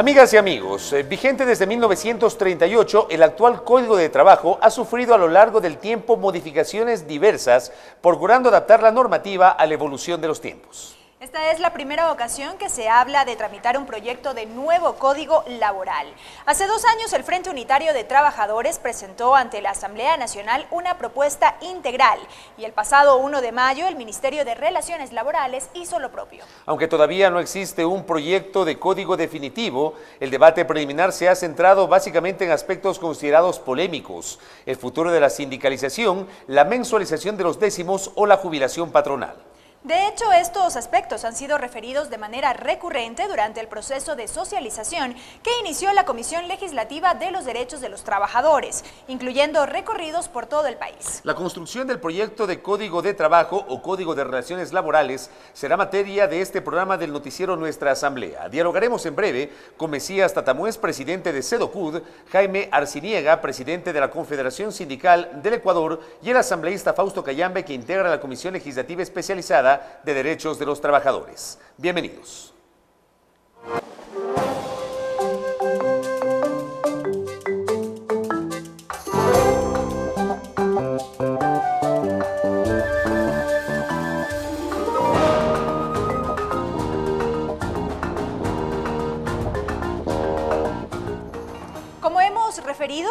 Amigas y amigos, eh, vigente desde 1938, el actual Código de Trabajo ha sufrido a lo largo del tiempo modificaciones diversas, procurando adaptar la normativa a la evolución de los tiempos. Esta es la primera ocasión que se habla de tramitar un proyecto de nuevo código laboral. Hace dos años el Frente Unitario de Trabajadores presentó ante la Asamblea Nacional una propuesta integral y el pasado 1 de mayo el Ministerio de Relaciones Laborales hizo lo propio. Aunque todavía no existe un proyecto de código definitivo, el debate preliminar se ha centrado básicamente en aspectos considerados polémicos, el futuro de la sindicalización, la mensualización de los décimos o la jubilación patronal. De hecho, estos aspectos han sido referidos de manera recurrente durante el proceso de socialización que inició la Comisión Legislativa de los Derechos de los Trabajadores, incluyendo recorridos por todo el país. La construcción del proyecto de Código de Trabajo o Código de Relaciones Laborales será materia de este programa del noticiero Nuestra Asamblea. Dialogaremos en breve con Mesías Tatamuez, presidente de CEDOCUD, Jaime Arciniega, presidente de la Confederación Sindical del Ecuador y el asambleísta Fausto Cayambe, que integra la Comisión Legislativa Especializada de Derechos de los Trabajadores. Bienvenidos.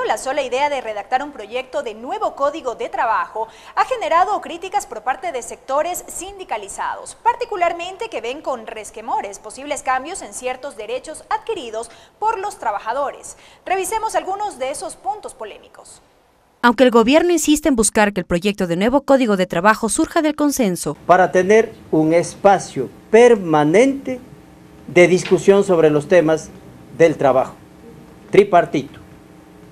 la sola idea de redactar un proyecto de nuevo código de trabajo ha generado críticas por parte de sectores sindicalizados, particularmente que ven con resquemores posibles cambios en ciertos derechos adquiridos por los trabajadores. Revisemos algunos de esos puntos polémicos. Aunque el gobierno insiste en buscar que el proyecto de nuevo código de trabajo surja del consenso. Para tener un espacio permanente de discusión sobre los temas del trabajo, tripartito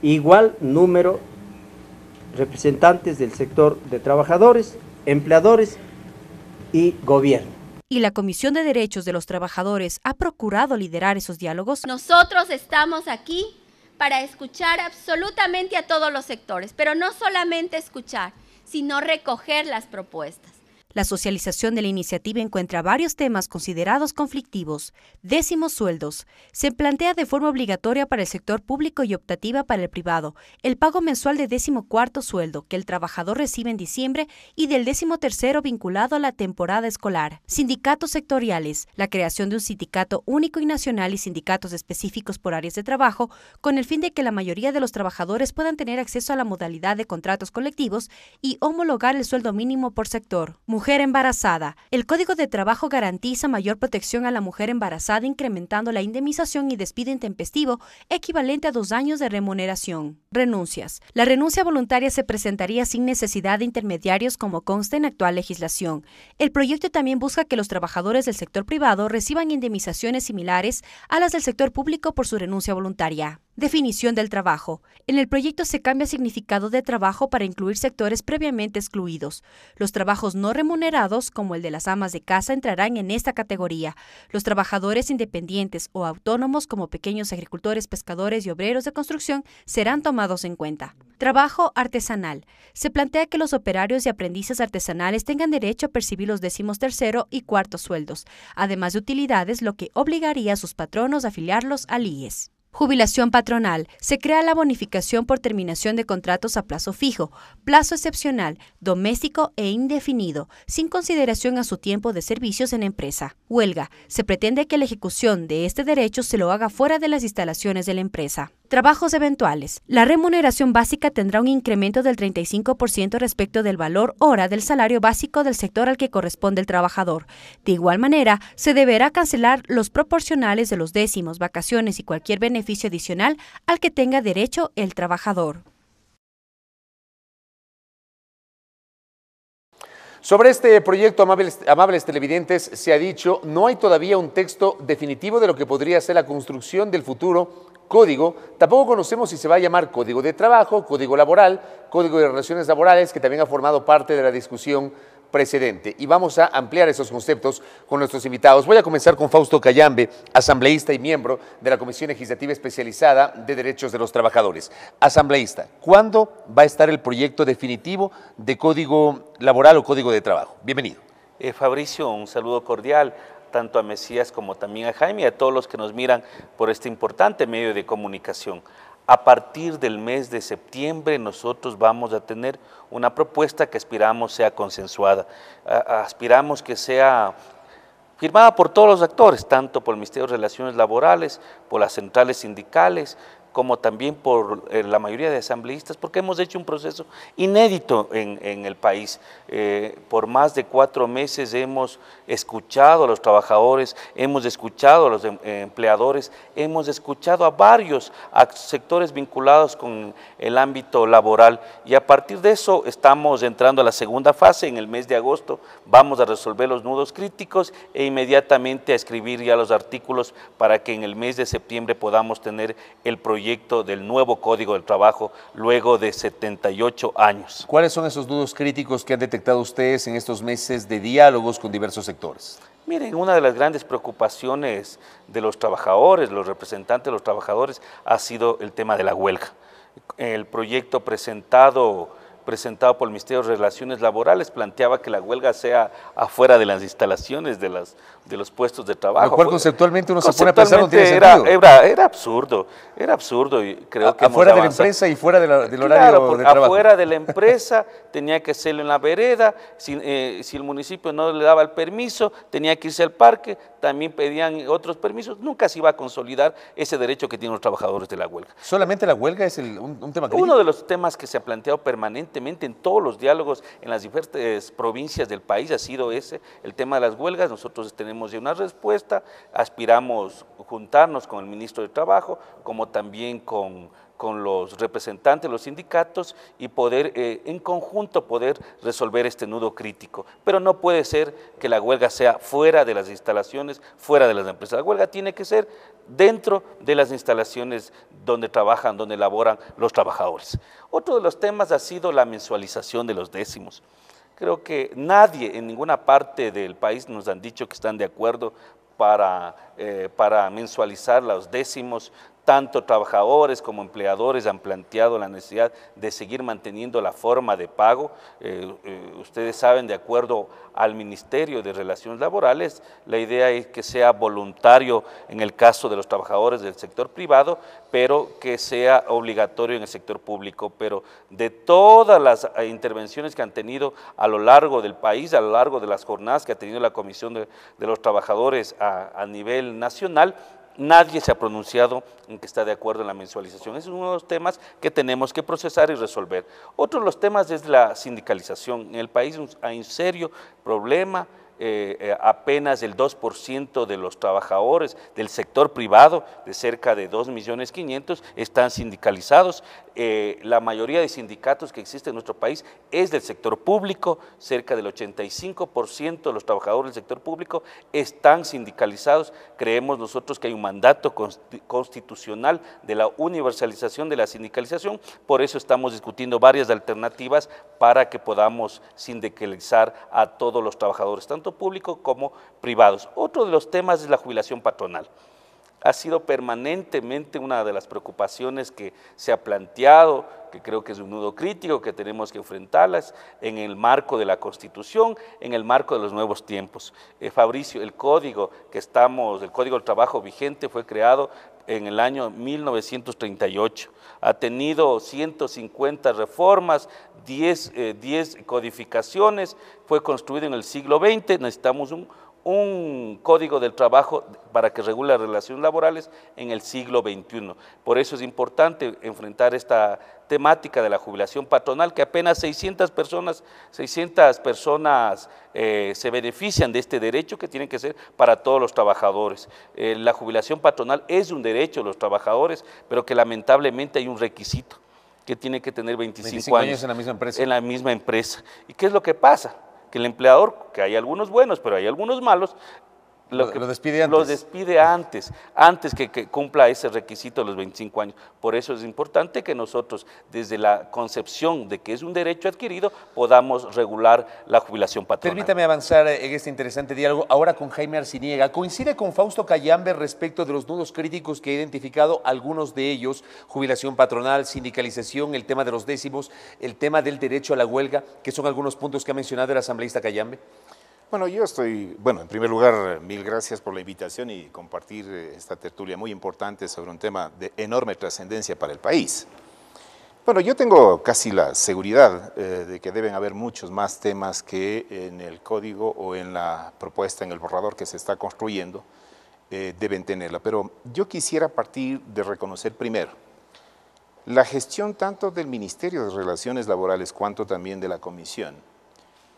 igual número representantes del sector de trabajadores, empleadores y gobierno y la Comisión de Derechos de los Trabajadores ha procurado liderar esos diálogos. Nosotros estamos aquí para escuchar absolutamente a todos los sectores, pero no solamente escuchar, sino recoger las propuestas. La socialización de la iniciativa encuentra varios temas considerados conflictivos. Décimos sueldos. Se plantea de forma obligatoria para el sector público y optativa para el privado el pago mensual de décimo cuarto sueldo que el trabajador recibe en diciembre y del décimo tercero vinculado a la temporada escolar. Sindicatos sectoriales. La creación de un sindicato único y nacional y sindicatos específicos por áreas de trabajo con el fin de que la mayoría de los trabajadores puedan tener acceso a la modalidad de contratos colectivos y homologar el sueldo mínimo por sector. Mujer embarazada. El Código de Trabajo garantiza mayor protección a la mujer embarazada incrementando la indemnización y despido intempestivo equivalente a dos años de remuneración. Renuncias. La renuncia voluntaria se presentaría sin necesidad de intermediarios como consta en actual legislación. El proyecto también busca que los trabajadores del sector privado reciban indemnizaciones similares a las del sector público por su renuncia voluntaria. Definición del trabajo. En el proyecto se cambia significado de trabajo para incluir sectores previamente excluidos. Los trabajos no remunerados, como el de las amas de casa, entrarán en esta categoría. Los trabajadores independientes o autónomos, como pequeños agricultores, pescadores y obreros de construcción, serán tomados en cuenta. Trabajo artesanal. Se plantea que los operarios y aprendices artesanales tengan derecho a percibir los décimos tercero y cuarto sueldos, además de utilidades, lo que obligaría a sus patronos a afiliarlos al IES. Jubilación patronal. Se crea la bonificación por terminación de contratos a plazo fijo, plazo excepcional, doméstico e indefinido, sin consideración a su tiempo de servicios en empresa. Huelga. Se pretende que la ejecución de este derecho se lo haga fuera de las instalaciones de la empresa. Trabajos eventuales. La remuneración básica tendrá un incremento del 35% respecto del valor hora del salario básico del sector al que corresponde el trabajador. De igual manera, se deberá cancelar los proporcionales de los décimos, vacaciones y cualquier beneficio adicional al que tenga derecho el trabajador. Sobre este proyecto, amables, amables, televidentes, se ha dicho, no hay todavía un texto definitivo de lo que podría ser la construcción del futuro código, tampoco conocemos si se va a llamar código de trabajo, código laboral, código de relaciones laborales, que también ha formado parte de la discusión precedente. Y vamos a ampliar esos conceptos con nuestros invitados. Voy a comenzar con Fausto Cayambe, asambleísta y miembro de la Comisión Legislativa Especializada de Derechos de los Trabajadores. Asambleísta, ¿cuándo va a estar el proyecto definitivo de código laboral o código de trabajo? Bienvenido. Eh, Fabricio, un saludo cordial tanto a Mesías como también a Jaime y a todos los que nos miran por este importante medio de comunicación. A partir del mes de septiembre nosotros vamos a tener una propuesta que aspiramos sea consensuada, aspiramos que sea firmada por todos los actores, tanto por el Ministerio de Relaciones Laborales, por las centrales sindicales, como también por eh, la mayoría de asambleístas, porque hemos hecho un proceso inédito en, el país. Eh, por más de cuatro meses hemos escuchado a los trabajadores, hemos escuchado a los em, empleadores, hemos escuchado a varios sectores vinculados con el ámbito laboral y a partir de eso estamos entrando a la segunda fase, en el mes de agosto vamos a resolver los nudos críticos e inmediatamente a escribir ya los artículos para que en el mes de septiembre podamos tener el proyecto del nuevo Código del Trabajo luego de 78 años. ¿Cuáles son esos nudos críticos que han detectado ustedes en estos meses de diálogos con diversos sectores? Miren, una de las grandes preocupaciones de los trabajadores, los representantes de los trabajadores, ha sido el tema de la huelga. El proyecto presentado presentado por el Ministerio de Relaciones Laborales planteaba que la huelga sea afuera de las instalaciones de, las, de los puestos de trabajo. Lo cual conceptualmente uno se pone a pensar no tiene era, era, absurdo, era absurdo y creo que Afuera de la empresa y fuera del horario de trabajo. Afuera de la empresa tenía que hacerlo en la vereda, eh, si, el municipio no le daba el permiso tenía que irse al parque, también pedían otros permisos, nunca se iba a consolidar ese derecho que tienen los trabajadores de la huelga. ¿Solamente la huelga es un, tema crítico? Uno de los temas que se ha planteado permanente en todos los diálogos en las diferentes provincias del país ha sido ese el tema de las huelgas. Nosotros tenemos ya una respuesta, aspiramos juntarnos con el ministro de Trabajo, como también con con los representantes de los sindicatos y poder eh, en conjunto poder resolver este nudo crítico. Pero no puede ser que la huelga sea fuera de las instalaciones, fuera de las empresas. La huelga tiene que ser dentro de las instalaciones donde trabajan, donde laboran los trabajadores. Otro de los temas ha sido la mensualización de los décimos. Creo que nadie en ninguna parte del país nos han dicho que están de acuerdo para, eh, para mensualizar los décimos tanto trabajadores como empleadores han planteado la necesidad de seguir manteniendo la forma de pago. Eh, eh, ustedes saben, de acuerdo al Ministerio de Relaciones Laborales, la idea es que sea voluntario en el caso de los trabajadores del sector privado, pero que sea obligatorio en el sector público. Pero de todas las eh, intervenciones que han tenido a lo largo del país, a lo largo de las jornadas que ha tenido la Comisión de, los Trabajadores a nivel nacional, nadie se ha pronunciado en que está de acuerdo en la mensualización. Es uno de los temas que tenemos que procesar y resolver. Otro de los temas es la sindicalización. En el país hay un serio problema eh, eh, apenas el 2% de los trabajadores del sector privado, de cerca de millones 2.500.000, están sindicalizados. Eh, la mayoría de sindicatos que existen en nuestro país es del sector público, cerca del 85% de los trabajadores del sector público están sindicalizados. Creemos nosotros que hay un mandato constitucional de la universalización de la sindicalización, por eso estamos discutiendo varias alternativas para que podamos sindicalizar a todos los trabajadores, tanto público como privados. Otro de los temas es la jubilación patronal. Ha sido permanentemente una de las preocupaciones que se ha planteado, que creo que es un nudo crítico, que tenemos que enfrentarlas en el marco de la Constitución, en el marco de los nuevos tiempos. Eh, Fabricio, el código que estamos, el Código del Trabajo vigente fue creado en el año 1938. Ha tenido 150 reformas, 10, eh, codificaciones, fue construido en el siglo XX, necesitamos un, código del trabajo para que regule las relaciones laborales en el siglo XXI. Por eso es importante enfrentar esta temática de la jubilación patronal, que apenas 600 personas, 600 personas eh, se benefician de este derecho que tiene que ser para todos los trabajadores. Eh, la jubilación patronal es un derecho de los trabajadores, pero que lamentablemente hay un requisito que tiene que tener 25, años, años, en la misma empresa. En la misma empresa. ¿Y qué es lo que pasa? Que el empleador, que hay algunos buenos, pero hay algunos malos, lo, despide antes. Los despide antes, antes que, cumpla ese requisito de los 25 años. Por eso es importante que nosotros, desde la concepción de que es un derecho adquirido, podamos regular la jubilación patronal. Permítame avanzar eh, en este interesante diálogo ahora con Jaime Arciniega. Coincide con Fausto Callambe respecto de los nudos críticos que ha identificado, algunos de ellos, jubilación patronal, sindicalización, el tema de los décimos, el tema del derecho a la huelga, que son algunos puntos que ha mencionado el asambleísta Callambe. Bueno, yo estoy, bueno, en primer lugar, mil gracias por la invitación y compartir eh, esta tertulia muy importante sobre un tema de enorme trascendencia para el país. Bueno, yo tengo casi la seguridad eh, de que deben haber muchos más temas que en el código o en la propuesta, en el borrador que se está construyendo, eh, deben tenerla. Pero yo quisiera partir de reconocer primero la gestión tanto del Ministerio de Relaciones Laborales cuanto también de la Comisión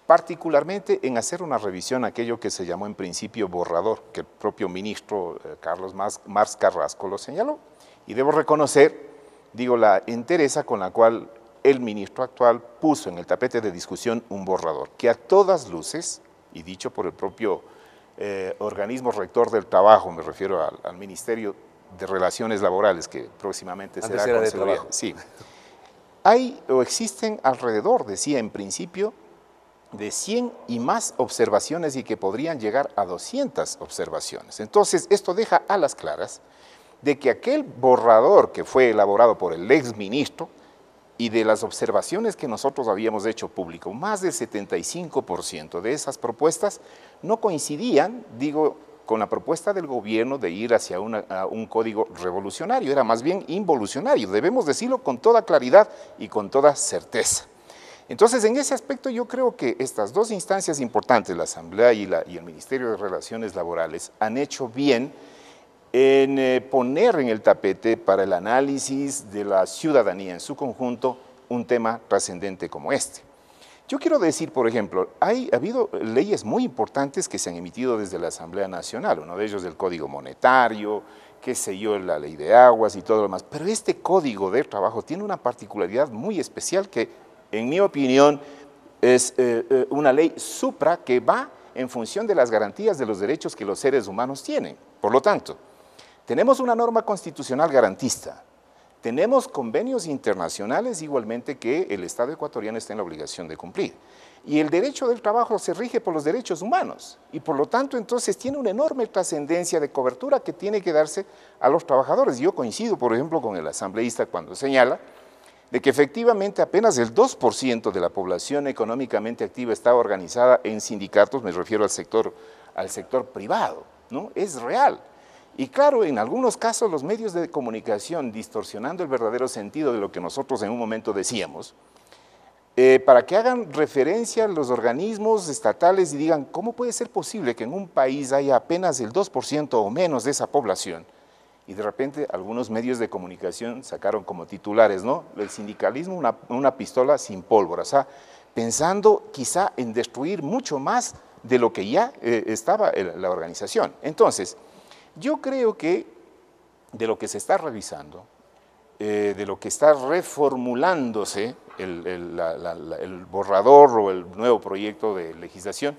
particularmente en hacer una revisión a aquello que se llamó en principio borrador, que el propio ministro eh, Carlos Mars Carrasco lo señaló. Y debo reconocer, digo, la entereza con la cual el ministro actual puso en el tapete de discusión un borrador, que a todas luces, y dicho por el propio eh, organismo rector del trabajo, me refiero al, Ministerio de Relaciones Laborales, que próximamente será Sí. Hay o existen alrededor, decía en principio, de 100 y más observaciones y que podrían llegar a 200 observaciones. Entonces, esto deja a las claras de que aquel borrador que fue elaborado por el ex ministro y de las observaciones que nosotros habíamos hecho público, más del 75% de esas propuestas no coincidían, digo, con la propuesta del gobierno de ir hacia un código revolucionario, era más bien involucionario, debemos decirlo con toda claridad y con toda certeza. Entonces, en ese aspecto yo creo que estas dos instancias importantes, la Asamblea y, el Ministerio de Relaciones Laborales, han hecho bien en eh, poner en el tapete para el análisis de la ciudadanía en su conjunto un tema trascendente como este. Yo quiero decir, por ejemplo, hay, ha habido leyes muy importantes que se han emitido desde la Asamblea Nacional, uno de ellos el Código Monetario, qué sé yo, la Ley de Aguas y todo lo demás, pero este Código de Trabajo tiene una particularidad muy especial que en mi opinión, es eh, eh, una ley supra que va en función de las garantías de los derechos que los seres humanos tienen. Por lo tanto, tenemos una norma constitucional garantista, tenemos convenios internacionales igualmente que el Estado ecuatoriano está en la obligación de cumplir. Y el derecho del trabajo se rige por los derechos humanos y por lo tanto entonces tiene una enorme trascendencia de cobertura que tiene que darse a los trabajadores. Yo coincido, por ejemplo, con el asambleísta cuando señala de que efectivamente apenas el 2% de la población económicamente activa está organizada en sindicatos, me refiero al sector, al sector privado, ¿no? Es real. Y claro, en algunos casos los medios de comunicación, distorsionando el verdadero sentido de lo que nosotros en un momento decíamos, eh, para que hagan referencia a los organismos estatales y digan, ¿cómo puede ser posible que en un país haya apenas el 2% o menos de esa población? y de repente algunos medios de comunicación sacaron como titulares, ¿no? El sindicalismo, una, pistola sin pólvora, o sea, pensando quizá en destruir mucho más de lo que ya eh, estaba la organización. Entonces, yo creo que de lo que se está revisando, eh, de lo que está reformulándose el borrador o el nuevo proyecto de legislación,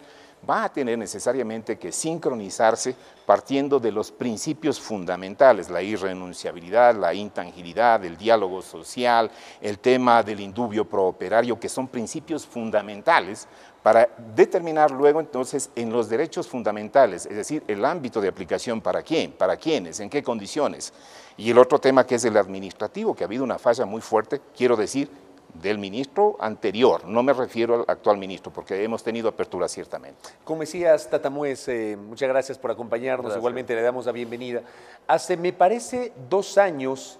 va a tener necesariamente que sincronizarse partiendo de los principios fundamentales, la irrenunciabilidad, la intangibilidad, el diálogo social, el tema del indubio prooperario, que son principios fundamentales para determinar luego entonces en los derechos fundamentales, es decir, el ámbito de aplicación para quién, para quiénes, en qué condiciones. Y el otro tema que es el administrativo, que ha habido una falla muy fuerte, quiero decir, del ministro anterior, no me refiero al actual ministro, porque hemos tenido apertura ciertamente. Como decías, Tatamuez, eh, muchas gracias por acompañarnos, igualmente le damos la bienvenida. Hace, me parece, dos años,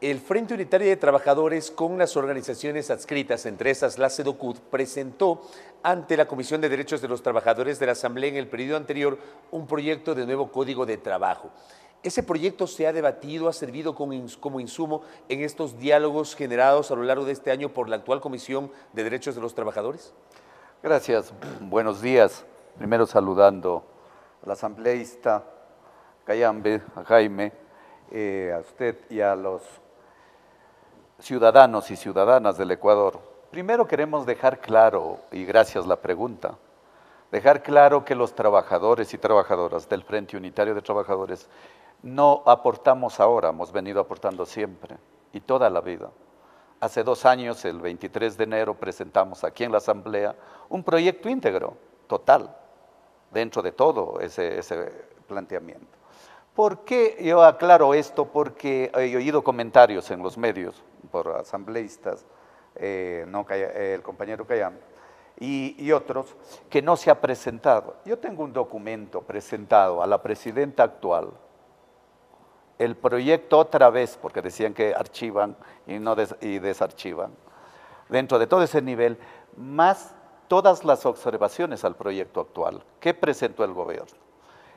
el Frente Unitario de Trabajadores con las organizaciones adscritas, entre esas la CEDOCUD, presentó ante la Comisión de Derechos de los Trabajadores de la Asamblea en el periodo anterior un proyecto de nuevo Código de Trabajo. Ese proyecto se ha debatido, ha servido como insumo en estos diálogos generados a lo largo de este año por la actual Comisión de Derechos de los Trabajadores. Gracias, buenos días. Primero saludando a la asambleísta Cayambe, a Jaime, eh, a usted y a los ciudadanos y ciudadanas del Ecuador. Primero queremos dejar claro, y gracias la pregunta, dejar claro que los trabajadores y trabajadoras del Frente Unitario de Trabajadores no aportamos ahora, hemos venido aportando siempre y toda la vida. Hace dos años, el 23 de enero, presentamos aquí en la Asamblea un proyecto íntegro, total, dentro de todo ese, planteamiento. ¿Por qué yo aclaro esto? Porque he oído comentarios en los medios por asambleístas, eh, no, el compañero Cayam y, otros, que no se ha presentado. Yo tengo un documento presentado a la presidenta actual el proyecto otra vez, porque decían que archivan y, no y desarchivan, dentro de todo ese nivel, más todas las observaciones al proyecto actual que presentó el gobierno.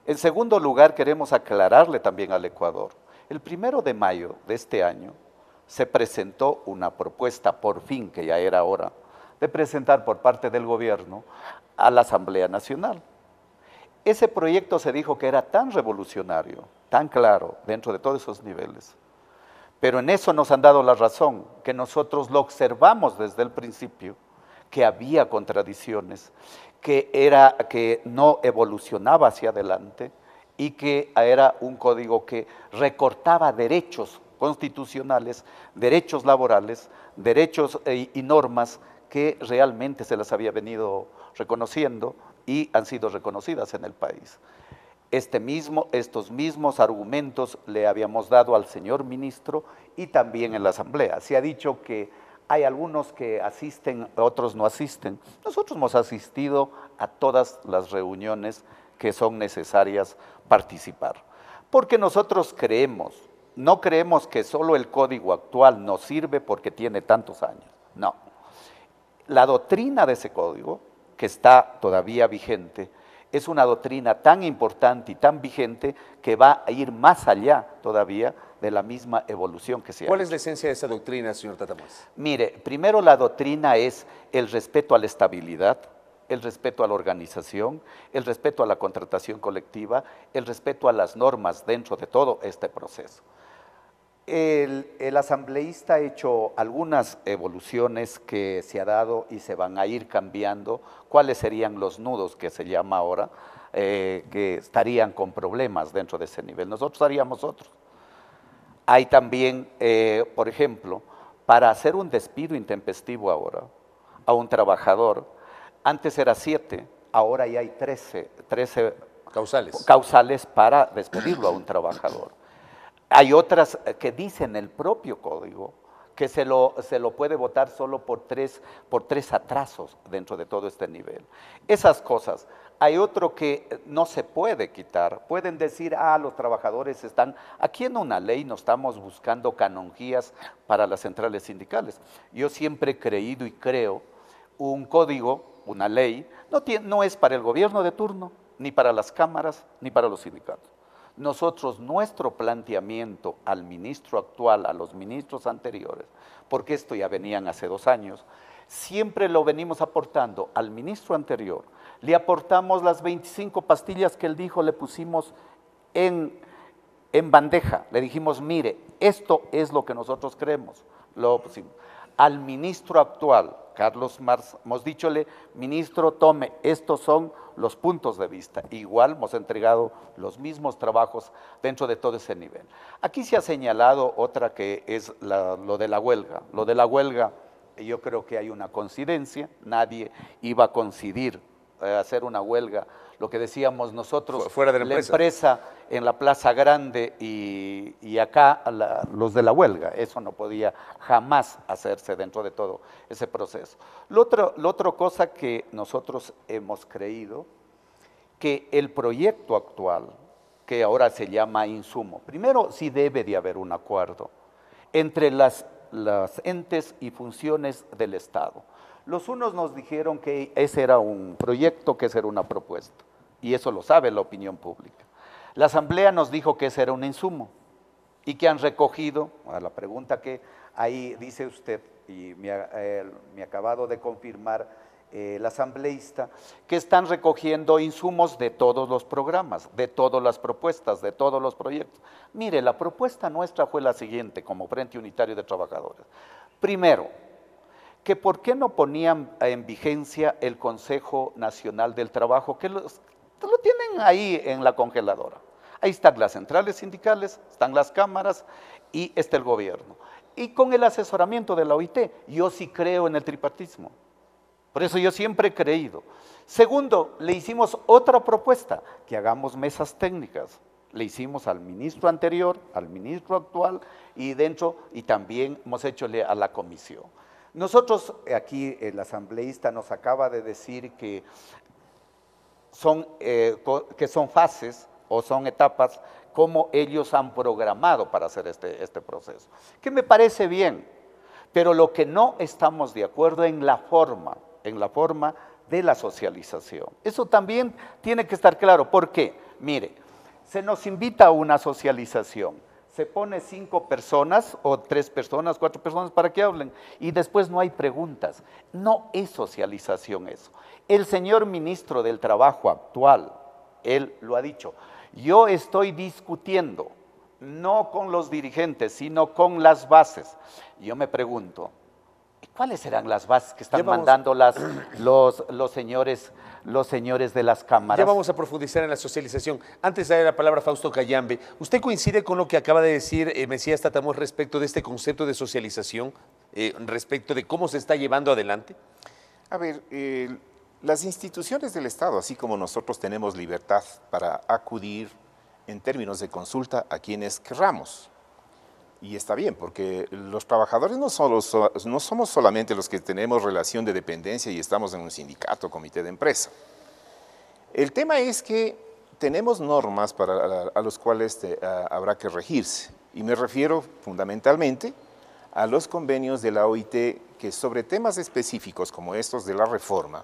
En segundo lugar, queremos aclararle también al Ecuador. El primero de mayo de este año se presentó una propuesta, por fin, que ya era hora, de presentar por parte del gobierno a la Asamblea Nacional ese proyecto se dijo que era tan revolucionario, tan claro, dentro de todos esos niveles. Pero en eso nos han dado la razón, que nosotros lo observamos desde el principio, que había contradicciones, que, era, que no evolucionaba hacia adelante y que era un código que recortaba derechos constitucionales, derechos laborales, derechos eh, y normas que realmente se las había venido reconociendo y han sido reconocidas en el país. Este mismo, estos mismos argumentos le habíamos dado al señor ministro y también en la Asamblea. Se ha dicho que hay algunos que asisten, otros no asisten. Nosotros hemos asistido a todas las reuniones que son necesarias participar, porque nosotros creemos, no creemos que solo el código actual nos sirve porque tiene tantos años, no. La doctrina de ese código que está todavía vigente, es una doctrina tan importante y tan vigente que va a ir más allá todavía de la misma evolución que se ha ¿Cuál es la esencia de esa doctrina, señor Tatamás? Mire, primero la doctrina es el respeto a la estabilidad, el respeto a la organización, el respeto a la contratación colectiva, el respeto a las normas dentro de todo este proceso. El, asambleísta ha hecho algunas evoluciones que se ha dado y se van a ir cambiando. ¿Cuáles serían los nudos que se llama ahora eh, que estarían con problemas dentro de ese nivel? Nosotros haríamos otros. Hay también, eh, por ejemplo, para hacer un despido intempestivo ahora a un trabajador, antes era siete, ahora ya hay trece trece causales. causales para despedirlo a un trabajador. Hay otras eh, que dicen el propio código que se lo, puede votar solo por tres, por tres atrasos dentro de todo este nivel. Esas cosas. Hay otro que eh, no se puede quitar. Pueden decir, ah, los trabajadores están, aquí en una ley no estamos buscando canonjías para las centrales sindicales. Yo siempre he creído y creo un código, una ley, no, no es para el gobierno de turno, ni para las cámaras, ni para los sindicatos nosotros nuestro planteamiento al ministro actual, a los ministros anteriores, porque esto ya venían hace dos años, siempre lo venimos aportando al ministro anterior. Le aportamos las 25 pastillas que él dijo, le pusimos en, bandeja, le dijimos, mire, esto es lo que nosotros creemos, lo al ministro actual, Carlos Mars, hemos dichole, ministro, tome, estos son los puntos de vista. Igual hemos entregado los mismos trabajos dentro de todo ese nivel. Aquí se ha señalado otra que es lo de la huelga. Lo de la huelga, yo creo que hay una coincidencia, nadie iba a coincidir eh, hacer una huelga lo que decíamos nosotros, la, empresa. en la Plaza Grande y, acá los de la huelga. Eso no podía jamás hacerse dentro de todo ese proceso. La otro, otra cosa que nosotros hemos creído, que el proyecto actual, que ahora se llama insumo, primero sí debe de haber un acuerdo entre las, las entes y funciones del Estado. Los unos nos dijeron que ese era un proyecto, que esa era una propuesta y eso lo sabe la opinión pública. La Asamblea nos dijo que ese era un insumo y que han recogido, a la pregunta que ahí dice usted y me ha, eh, acabado de confirmar eh, la el asambleísta, que están recogiendo insumos de todos los programas, de todas las propuestas, de todos los proyectos. Mire, la propuesta nuestra fue la siguiente como Frente Unitario de Trabajadores. Primero, que por qué no ponían en vigencia el Consejo Nacional del Trabajo, que, los, lo tienen ahí en la congeladora. Ahí están las centrales sindicales, están las cámaras y está el gobierno. Y con el asesoramiento de la OIT, yo sí creo en el tripartismo. Por eso yo siempre he creído. Segundo, le hicimos otra propuesta, que hagamos mesas técnicas. Le hicimos al ministro anterior, al ministro actual y dentro, y también hemos hechole a la comisión. Nosotros, aquí el asambleísta nos acaba de decir que son, eh, que son fases o son etapas, como ellos han programado para hacer este, este proceso. Que me parece bien, pero lo que no estamos de acuerdo en la forma, en la forma de la socialización. Eso también tiene que estar claro. ¿Por qué? Mire, se nos invita a una socialización. Se pone cinco personas o tres personas, cuatro personas para que hablen y después no hay preguntas. No es socialización eso. El señor ministro del Trabajo actual, él lo ha dicho, yo estoy discutiendo, no con los dirigentes, sino con las bases. Yo me pregunto, ¿cuáles serán las bases que están mandando los, señores, los señores de las cámaras? Ya vamos a profundizar en la socialización. Antes de dar la palabra a Fausto Cayambe, ¿usted coincide con lo que acaba de decir eh, Mesías Tatamor respecto de este concepto de socialización, eh, respecto de cómo se está llevando adelante? A ver, eh, las instituciones del Estado, así como nosotros tenemos libertad para acudir en términos de consulta a quienes querramos. Y está bien, porque los trabajadores no, somos solamente los que tenemos relación de dependencia y estamos en un sindicato, comité de empresa. El tema es que tenemos normas a, las los cuales este, habrá que regirse. Y me refiero fundamentalmente a los convenios de la OIT que sobre temas específicos como estos de la reforma,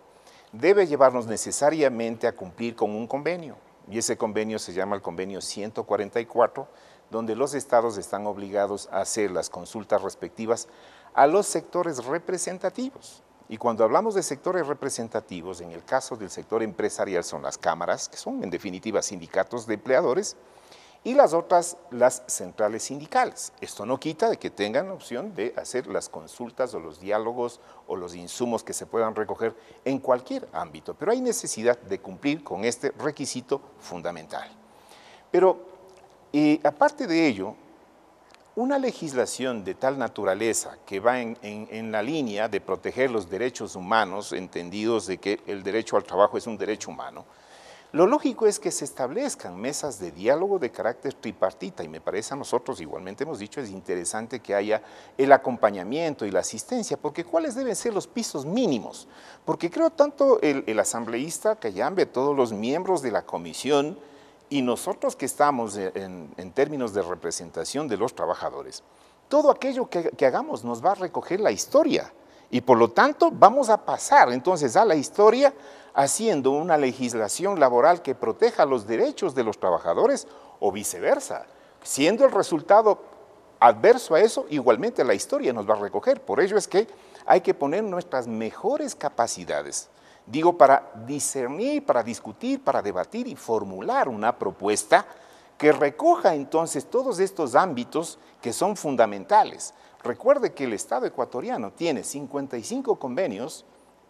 debe llevarnos necesariamente a cumplir con un convenio, y ese convenio se llama el convenio 144, donde los estados están obligados a hacer las consultas respectivas a los sectores representativos. Y cuando hablamos de sectores representativos, en el caso del sector empresarial son las cámaras, que son en definitiva sindicatos de empleadores, y las otras las centrales sindicales. Esto no quita de que tengan opción de hacer las consultas o los diálogos o los insumos que se puedan recoger en cualquier ámbito, pero hay necesidad de cumplir con este requisito fundamental. Pero eh, aparte de ello, una legislación de tal naturaleza que va en, la línea de proteger los derechos humanos, entendidos de que el derecho al trabajo es un derecho humano, lo lógico es que se establezcan mesas de diálogo de carácter tripartita y me parece a nosotros, igualmente hemos dicho, es interesante que haya el acompañamiento y la asistencia, porque cuáles deben ser los pisos mínimos, porque creo tanto el, el asambleísta Cayambe, todos los miembros de la comisión y nosotros que estamos en, términos de representación de los trabajadores, todo aquello que hagamos nos va a recoger la historia y por lo tanto vamos a pasar entonces a la historia haciendo una legislación laboral que proteja los derechos de los trabajadores o viceversa, siendo el resultado adverso a eso, igualmente la historia nos va a recoger. Por ello es que hay que poner nuestras mejores capacidades, digo, para discernir, para discutir, para debatir y formular una propuesta que recoja entonces todos estos ámbitos que son fundamentales. Recuerde que el Estado ecuatoriano tiene 55 convenios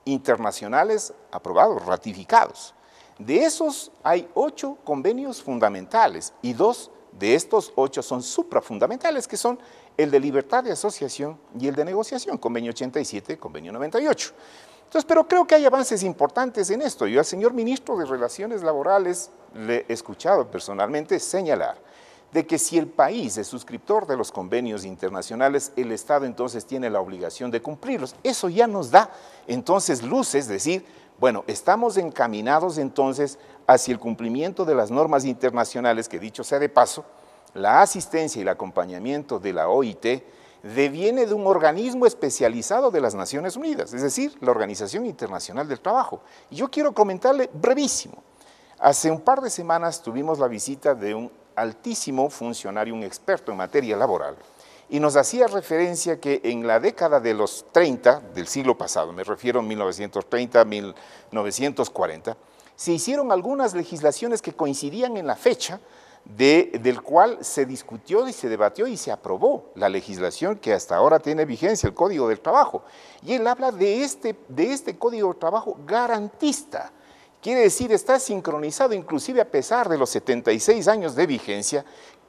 internacionales aprobados, ratificados. De esos hay ocho convenios fundamentales y dos de estos ocho son suprafundamentales, que son el de libertad de asociación y el de negociación, convenio 87, convenio 98. Entonces, pero creo que hay avances importantes en esto. Yo al señor ministro de Relaciones Laborales le he escuchado personalmente señalar de que si el país es suscriptor de los convenios internacionales, el Estado entonces tiene la obligación de cumplirlos. Eso ya nos da entonces luces, decir, bueno, estamos encaminados entonces hacia el cumplimiento de las normas internacionales, que dicho sea de paso, la asistencia y el acompañamiento de la OIT deviene de un organismo especializado de las Naciones Unidas, es decir, la Organización Internacional del Trabajo. Y yo quiero comentarle brevísimo. Hace un par de semanas tuvimos la visita de un altísimo funcionario, un experto en materia laboral, y nos hacía referencia que en la década de los 30 del siglo pasado, me refiero a 1930, 1940, se hicieron algunas legislaciones que coincidían en la fecha del cual se discutió y se debatió y se aprobó la legislación que hasta ahora tiene vigencia, el Código del Trabajo. Y él habla de este, de este Código del Trabajo garantista, Quiere decir, está sincronizado inclusive a pesar de los 76 años de vigencia.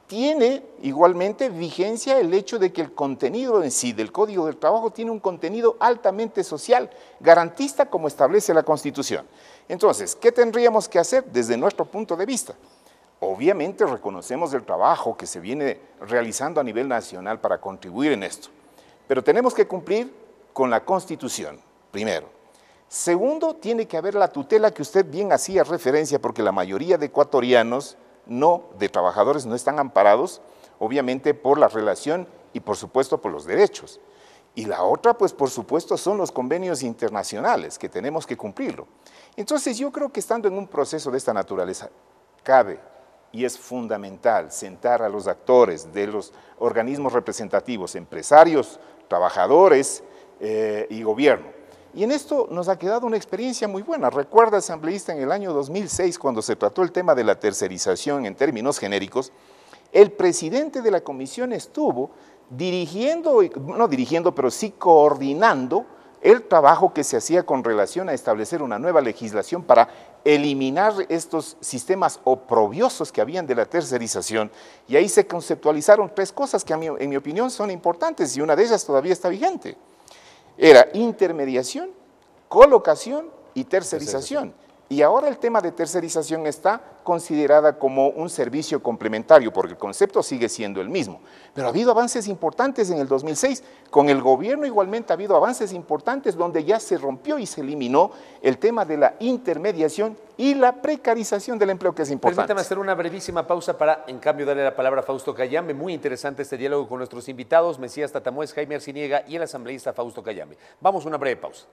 Tiene igualmente vigencia el hecho de que el contenido en sí del Código del Trabajo tiene un contenido altamente social, garantista como establece la Constitución. Entonces, ¿qué tendríamos que hacer desde nuestro punto de vista? Obviamente reconocemos el trabajo que se viene realizando a nivel nacional para contribuir en esto, pero tenemos que cumplir con la Constitución, primero. Segundo, tiene que haber la tutela que usted bien hacía referencia, porque la mayoría de ecuatorianos, no, de trabajadores, no están amparados, obviamente por la relación y por supuesto por los derechos. Y la otra, pues por supuesto, son los convenios internacionales, que tenemos que cumplirlo. Entonces yo creo que estando en un proceso de esta naturaleza, cabe y es fundamental sentar a los actores de los organismos representativos, empresarios, trabajadores eh, y gobierno, y en esto nos ha quedado una experiencia muy buena. Recuerda, asambleísta, en el año 2006, cuando se trató el tema de la tercerización en términos genéricos, el presidente de la comisión estuvo dirigiendo, no dirigiendo, pero sí coordinando el trabajo que se hacía con relación a establecer una nueva legislación para eliminar estos sistemas oprobiosos que habían de la tercerización. Y ahí se conceptualizaron tres cosas que, en mi opinión, son importantes y una de ellas todavía está vigente. Era intermediación, colocación y tercerización. Y ahora el tema de tercerización está considerada como un servicio complementario, porque el concepto sigue siendo el mismo. Pero ha habido avances importantes en el 2006. Con el gobierno igualmente ha habido avances importantes donde ya se rompió y se eliminó el tema de la intermediación y la precarización del empleo, que es importante. Permítame hacer una brevísima pausa para, en cambio, darle la palabra a Fausto Cayambe. Muy interesante este diálogo con nuestros invitados, Mesías Tatamuez, Jaime Arciniega y el asambleísta Fausto Cayambe. Vamos a una breve pausa.